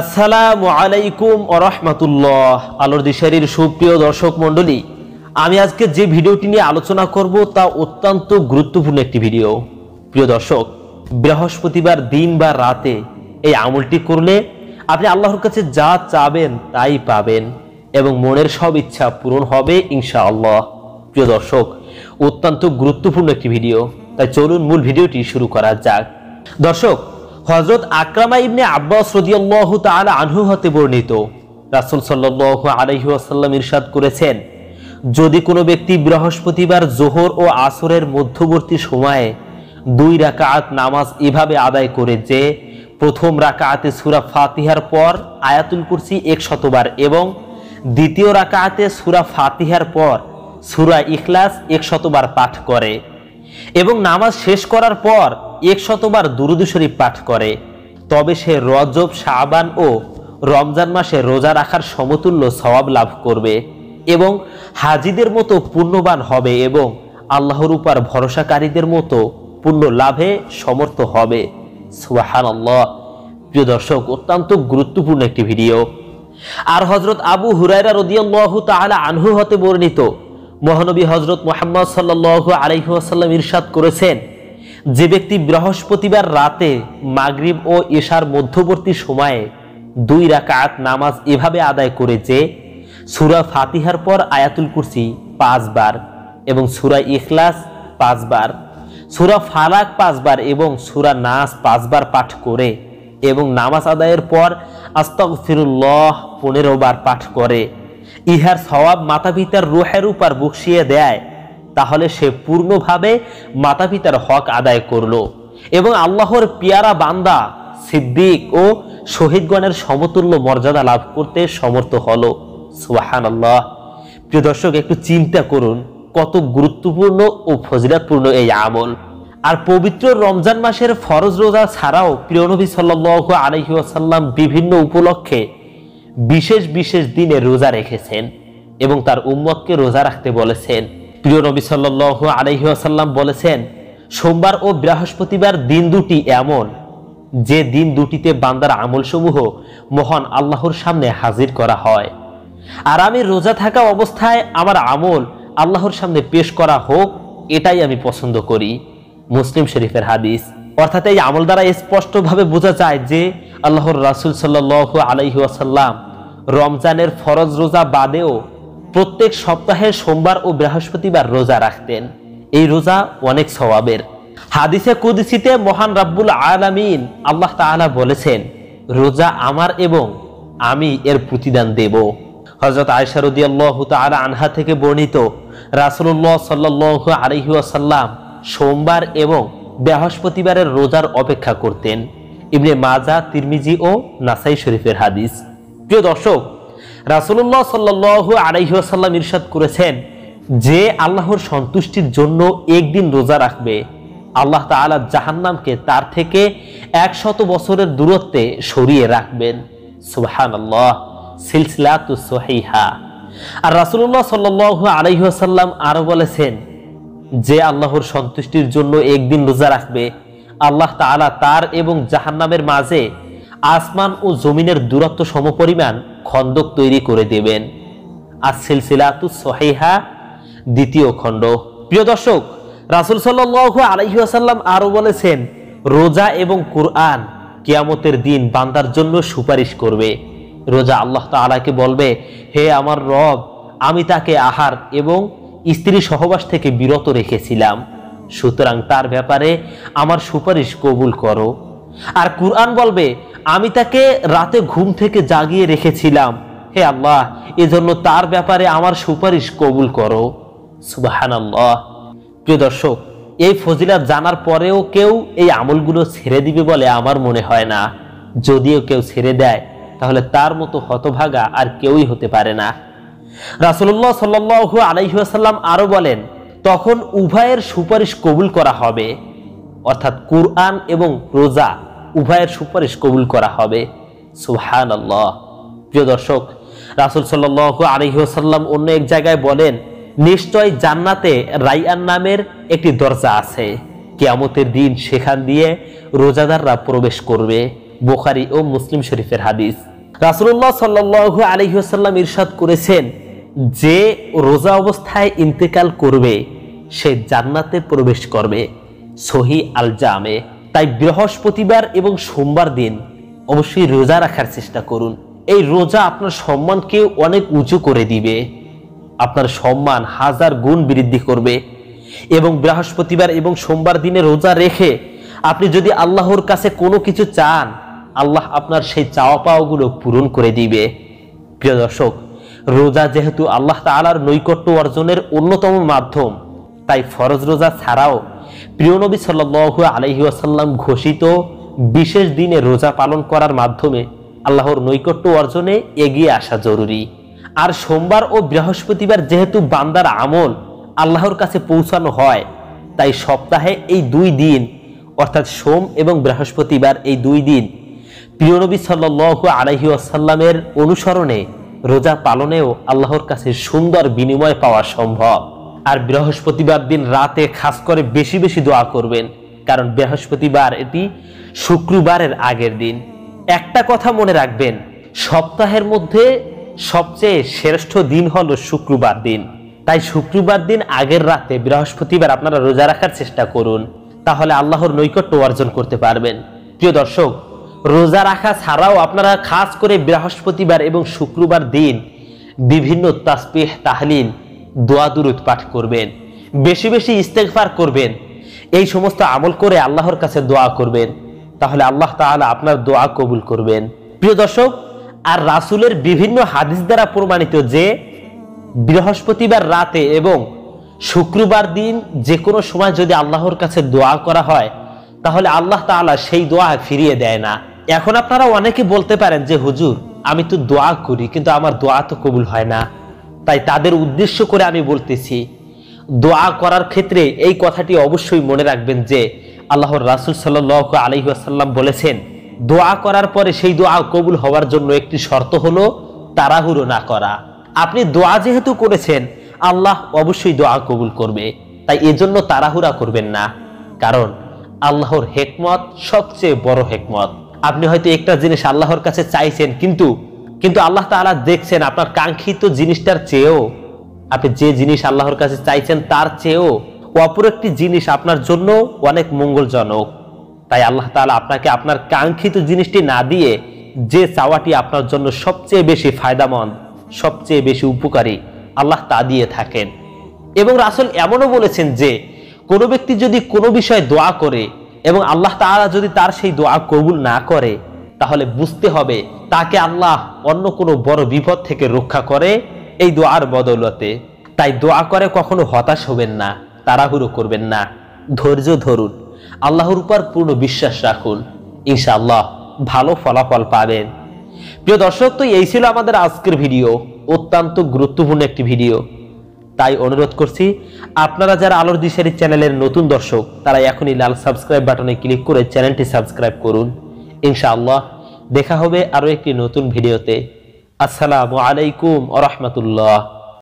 আসসালামু আলাইকুম রহমতুল্লাহ আলোর দিশারির সুপ্রিয় দর্শক মণ্ডলী আমি আজকে যে ভিডিওটি নিয়ে আলোচনা করব তা অত্যন্ত গুরুত্বপূর্ণ একটি ভিডিও প্রিয় দর্শক বৃহস্পতিবার দিন বা রাতে এই আমলটি করলে আপনি আল্লাহর কাছে যা চাবেন তাই পাবেন এবং মনের সব ইচ্ছা পূরণ হবে ইনশা আল্লাহ প্রিয় দর্শক অত্যন্ত গুরুত্বপূর্ণ একটি ভিডিও তাই চলুন মূল ভিডিওটি শুরু করা যাক দর্শক হজরত আকরামা ইবনে আব্বাস রদিয়াল্লাহ তাল আনহু হতে বর্ণিত রাসুল সাল্লাহ আলহিউসাল্লাম ইরশাদ করেছেন যদি কোনো ব্যক্তি বৃহস্পতিবার জোহর ও আসরের মধ্যবর্তী সময়ে দুই রাকাত নামাজ এভাবে আদায় করে যে প্রথম রাকাতে সুরা ফাতিহার পর আয়াতুল কুরসি এক শতবার এবং দ্বিতীয় রাকাতে সুরা ফাতিহার পর সুরা ইখলাস একশতবার পাঠ করে এবং নামাজ শেষ করার পর একশতবার দুরুদ শরীফ পাঠ করে তবে সে রজব শাহবান ও রমজান মাসে রোজা রাখার সমতুল্য সওয়াব লাভ করবে এবং হাজিদের মতো পুণ্যবান হবে এবং আল্লাহর উপর ভরসাকারীদের মতো পুণ্য লাভে সমর্থ হবে সুবাহান আল্লাহ প্রিয় দর্শক অত্যন্ত গুরুত্বপূর্ণ একটি ভিডিও আর হজরত আবু হুরাইরা রদিয়াল্লাহ তাহলে আনহু হতে বর্ণিত মহানবী হজরত মোহাম্মদ সাল্লাহ আলহিহাসাল্লাম ইরশাদ করেছেন যে ব্যক্তি বৃহস্পতিবার রাতে মাগরিব ও এশার মধ্যবর্তী সময়ে দুই রাকাত নামাজ এভাবে আদায় করে যে সুরা ফাতিহার পর আয়াতুল কুরসি পাঁচবার এবং সুরা ইখলাস পাঁচবার সুরা ফালাক পাঁচবার এবং সুরা নাস পাঁচবার পাঠ করে এবং নামাজ আদায়ের পর আস্তক ফিরুল্লহ পনেরো বার পাঠ করে ইহার সবাব মাতা পিতার রুহের উপর বকশিয়ে দেয় তাহলে সে পূর্ণভাবে মাতা পিতার হক আদায় করল এবং আল্লাহর পিয়ারা বান্দা সিদ্দিক ও শহীদগণের সমতুল্য মর্যাদা লাভ করতে সমর্থ হল সুবাহান আল্লাহ প্রিয় দর্শক একটু চিন্তা করুন কত গুরুত্বপূর্ণ ও ফজিলাতপূর্ণ এই আমল আর পবিত্র রমজান মাসের ফরজ রোজা ছাড়াও প্রিয়নবী সাল্লু আলহি আসাল্লাম বিভিন্ন উপলক্ষে বিশেষ বিশেষ দিনে রোজা রেখেছেন এবং তার উম্মককে রোজা রাখতে বলেছেন প্রিয় নবী সাল্লাহ আলহিহাসাল্লাম বলেছেন সোমবার ও বৃহস্পতিবার দিন দুটি এমন যে দিন দুটিতে বান্দার আমলসমূহ মহান আল্লাহর সামনে হাজির করা হয় আর আমি রোজা থাকা অবস্থায় আমার আমল আল্লাহর সামনে পেশ করা হোক এটাই আমি পছন্দ করি মুসলিম শরীফের হাদিস অর্থাৎ এই আমল দ্বারা স্পষ্টভাবে বোঝা যায় যে আল্লাহর রাসুল সাল্লাহ আলহিহাসাল্লাম রমজানের ফরজ রোজা বাদেও প্রত্যেক সপ্তাহে সোমবার ও বৃহস্পতিবার রোজা রাখতেন এই রোজা অনেক স্বভাবের হাদিসে কুদিসিতে মহান রাব্বুল আলামিন আল্লাহ তালা বলেছেন রোজা আমার এবং আমি এর প্রতিদান দেব হজরত আয়সারুদ্দিয়াল্লাহ তালা আনহা থেকে বর্ণিত রাসুল্লাহ সাল্লু আলহিউসাল্লাম সোমবার এবং বৃহস্পতিবারের রোজার অপেক্ষা করতেন ইবনে মাজা তিরমিজি ও নাসাই শরীফের হাদিস প্রিয় দর্শক রাসুল্লাহ সাল্লু আলাইসাল্লাম ইরশাদ করেছেন যে আল্লাহর সন্তুষ্টির জন্য একদিন রোজা রাখবে আল্লাহ তালা জাহান্নামকে তার থেকে একশত বছরের দূরত্বে সরিয়ে রাখবেন সুবাহান আল্লাহ তু সহিহা আর রাসুল্লাহ সাল্লু আলাইসাল্লাম আরও বলেছেন যে আল্লাহর সন্তুষ্টির জন্য একদিন রোজা রাখবে আল্লাহ তালা তার এবং জাহান্নামের মাঝে আসমান ও জমিনের দূরত্ব সমপরিমাণ খন্দক তৈরি করে দেবেন আর সিলসিলাতু সহেহা দ্বিতীয় খণ্ড প্রিয় দর্শক রাসুল সাল্লু আলহিহাসাল্লাম আরও বলেছেন রোজা এবং কুরআন কিয়ামতের দিন বান্দার জন্য সুপারিশ করবে রোজা আল্লাহ তালাকে বলবে হে আমার রব আমি তাকে আহার এবং স্ত্রী সহবাস থেকে বিরত রেখেছিলাম সুতরাং তার ব্যাপারে আমার সুপারিশ কবুল করো আর কুরআন বলবে আমি তাকে রাতে ঘুম থেকে জাগিয়ে রেখেছিলাম হে আল্লাহ এজন্য তার ব্যাপারে আমার সুপারিশ কবুল করো সুবাহান আল্লাহ প্রিয় দর্শক এই ফজিলাত জানার পরেও কেউ এই আমলগুলো ছেড়ে দিবে বলে আমার মনে হয় না যদিও কেউ ছেড়ে দেয় তাহলে তার মতো হতভাগা আর কেউই হতে পারে না রাসুল্লাহ সাল্লু আলাইহাসাল্লাম আরও বলেন তখন উভয়ের সুপারিশ কবুল করা হবে অর্থাৎ কুরআন এবং রোজা উভয়ের সুপারিশ কবুল করা হবে সুহান আল্লাহ প্রিয় দর্শক রাসুল সাল্লু আলহিহসাল্লাম অন্য এক জায়গায় বলেন নিশ্চয় জান্নাতে রাইয়ান নামের একটি দরজা আছে কেয়ামতের দিন সেখান দিয়ে রোজাদাররা প্রবেশ করবে বোখারি ও মুসলিম শরীফের হাদিস রাসুল্লাহ সাল্লু আলহিহসাল্লাম ইরশাদ করেছেন যে রোজা অবস্থায় ইন্তেকাল করবে সে জান্নাতে প্রবেশ করবে সহি আল জামে তাই বৃহস্পতিবার এবং সোমবার দিন অবশ্যই রোজা রাখার চেষ্টা করুন এই রোজা আপনার সম্মানকে অনেক উঁচু করে দিবে আপনার সম্মান হাজার গুণ বৃদ্ধি করবে এবং বৃহস্পতিবার এবং সোমবার দিনে রোজা রেখে আপনি যদি আল্লাহর কাছে কোনো কিছু চান আল্লাহ আপনার সেই চাওয়া পাওয়াগুলো পূরণ করে দিবে প্রিয় দর্শক রোজা যেহেতু আল্লাহ তালার নৈকট্য অর্জনের অন্যতম মাধ্যম তাই ফরজ রোজা ছাড়াও প্রিয়নবী সাল্লু আলহি আসাল্লাম ঘোষিত বিশেষ দিনে রোজা পালন করার মাধ্যমে আল্লাহর নৈকট্য অর্জনে এগিয়ে আসা জরুরি আর সোমবার ও বৃহস্পতিবার যেহেতু বান্দার আমল আল্লাহর কাছে পৌঁছানো হয় তাই সপ্তাহে এই দুই দিন অর্থাৎ সোম এবং বৃহস্পতিবার এই দুই দিন প্রিয়নবী সাল্লু আলহি আসাল্লামের অনুসরণে রোজা পালনেও আল্লাহর কাছে সুন্দর বিনিময় পাওয়া সম্ভব আর বৃহস্পতিবার দিন রাতে খাস করে বেশি বেশি দোয়া করবেন কারণ বৃহস্পতিবার এটি শুক্রবারের আগের দিন একটা কথা মনে রাখবেন সপ্তাহের মধ্যে সবচেয়ে শ্রেষ্ঠ দিন হলো শুক্রবার দিন তাই শুক্রবার দিন আগের রাতে বৃহস্পতিবার আপনারা রোজা রাখার চেষ্টা করুন তাহলে আল্লাহর নৈকট্য অর্জন করতে পারবেন প্রিয় দর্শক রোজা রাখা ছাড়াও আপনারা খাস করে বৃহস্পতিবার এবং শুক্রবার দিন বিভিন্ন তাসপিহ তাহলিল দোয়া দুরুদ পাঠ করবেন বেশি বেশি ইস্তেকফার করবেন এই সমস্ত আমল করে আল্লাহর কাছে দোয়া করবেন তাহলে আল্লাহ তাহলে আপনার দোয়া কবুল করবেন প্রিয় দর্শক আর রাসুলের বিভিন্ন হাদিস দ্বারা প্রমাণিত যে বৃহস্পতিবার রাতে এবং শুক্রবার দিন যে কোনো সময় যদি আল্লাহর কাছে দোয়া করা হয় তাহলে আল্লাহ তালা সেই দোয়া ফিরিয়ে দেয় না এখন আপনারা অনেকে বলতে পারেন যে হুজুর আমি তো দোয়া করি কিন্তু আমার দোয়া তো কবুল হয় না তাই তাদের উদ্দেশ্য করে আমি বলতেছি দোয়া করার ক্ষেত্রে এই কথাটি অবশ্যই মনে রাখবেন যে আল্লাহর রাসুল সাল্লাহ আলহিহাসাল্লাম বলেছেন দোয়া করার পরে সেই দোয়া কবুল হওয়ার জন্য একটি শর্ত হলো তাড়াহুড়ো না করা আপনি দোয়া যেহেতু করেছেন আল্লাহ অবশ্যই দোয়া কবুল করবে তাই এজন্য তাড়াহুড়া করবেন না কারণ আল্লাহর হেকমত সবচেয়ে বড় হেকমত আপনি হয়তো একটা জিনিস আল্লাহর কাছে চাইছেন কিন্তু কিন্তু আল্লাহ তালা দেখছেন আপনার কাঙ্ক্ষিত জিনিসটার চেয়েও আপনি যে জিনিস আল্লাহর কাছে চাইছেন তার চেয়েও অপর একটি জিনিস আপনার জন্য অনেক মঙ্গলজনক তাই আল্লাহ তালা আপনাকে আপনার কাঙ্ক্ষিত জিনিসটি না দিয়ে যে চাওয়াটি আপনার জন্য সবচেয়ে বেশি ফায়দামন্দ সবচেয়ে বেশি উপকারী আল্লাহ তা দিয়ে থাকেন এবং রাসুল এমনও বলেছেন যে কোনো ব্যক্তি যদি কোনো বিষয়ে দোয়া করে এবং আল্লাহ তালা যদি তার সেই দোয়া কবুল না করে তাহলে বুঝতে হবে তাকে আল্লাহ অন্য কোনো বড় বিপদ থেকে রক্ষা করে এই দোয়ার বদৌলতে তাই দোয়া করে কখনো হতাশ হবেন না তাড়াহুড়ো করবেন না ধৈর্য ধরুন আল্লাহর উপর পূর্ণ বিশ্বাস রাখুন ইনশাআল্লাহ ভালো ফলাফল পাবেন প্রিয় দর্শক তো এই ছিল আমাদের আজকের ভিডিও অত্যন্ত গুরুত্বপূর্ণ একটি ভিডিও তাই অনুরোধ করছি আপনারা যারা আলোর দিশারি চ্যানেলের নতুন দর্শক তারা এখনই লাল সাবস্ক্রাইব বাটনে ক্লিক করে চ্যানেলটি সাবস্ক্রাইব করুন ইনশাআল্লাহ দেখা হবে আরও একটি নতুন ভিডিওতে আসসালামু আলাইকুম আ রহমতুল্লাহ